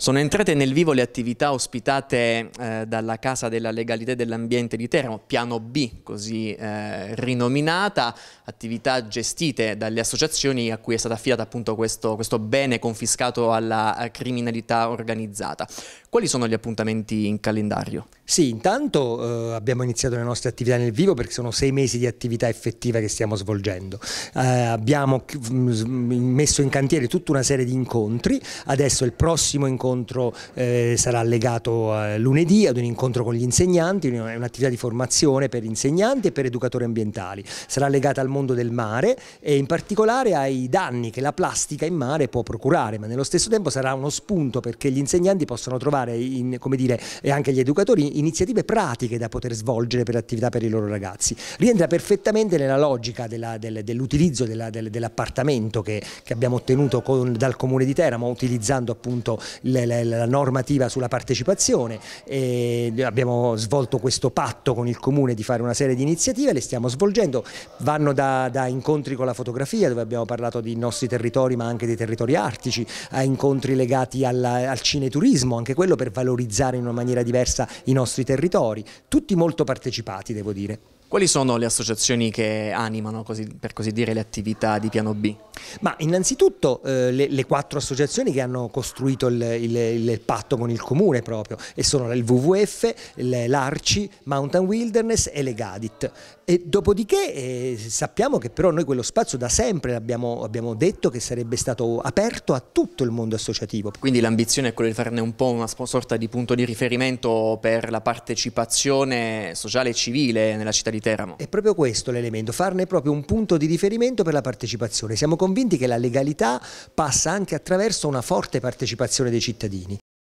Sono entrate nel vivo le attività ospitate eh, dalla Casa della Legalità e dell'Ambiente di Teramo, piano B così eh, rinominata, attività gestite dalle associazioni a cui è stato affidato appunto questo, questo bene confiscato alla eh, criminalità organizzata. Quali sono gli appuntamenti in calendario? Sì, intanto eh, abbiamo iniziato le nostre attività nel vivo perché sono sei mesi di attività effettiva che stiamo svolgendo. Eh, abbiamo mm, messo in cantiere tutta una serie di incontri, adesso il prossimo incontro incontro eh, sarà legato eh, lunedì ad un incontro con gli insegnanti, è un'attività di formazione per insegnanti e per educatori ambientali. Sarà legata al mondo del mare e in particolare ai danni che la plastica in mare può procurare, ma nello stesso tempo sarà uno spunto perché gli insegnanti possono trovare, in, come dire, e anche gli educatori, iniziative pratiche da poter svolgere per attività per i loro ragazzi. Rientra perfettamente nella logica dell'utilizzo della, del, dell'appartamento che, che, abbiamo ottenuto con, dal comune di Teramo, utilizzando appunto il, la, la normativa sulla partecipazione, abbiamo svolto questo patto con il Comune di fare una serie di iniziative, le stiamo svolgendo, vanno da, da incontri con la fotografia dove abbiamo parlato dei nostri territori ma anche dei territori artici, a incontri legati alla, al cineturismo, anche quello per valorizzare in una maniera diversa i nostri territori, tutti molto partecipati devo dire. Quali sono le associazioni che animano, così, per così dire, le attività di Piano B? Ma innanzitutto eh, le, le, quattro associazioni che hanno costruito il, il, il, patto con il comune proprio e sono il WWF, l'Arci, Mountain Wilderness e le Gadit. E dopodiché eh, sappiamo che però noi quello spazio da sempre abbiamo, abbiamo detto che sarebbe stato aperto a tutto il mondo associativo. Quindi l'ambizione è quella di farne un po' una sorta di punto di riferimento per la partecipazione sociale e civile nella città di di Teramo. È proprio questo l'elemento, farne proprio un punto di riferimento per la partecipazione. Siamo convinti che la legalità passa anche attraverso una forte partecipazione dei cittadini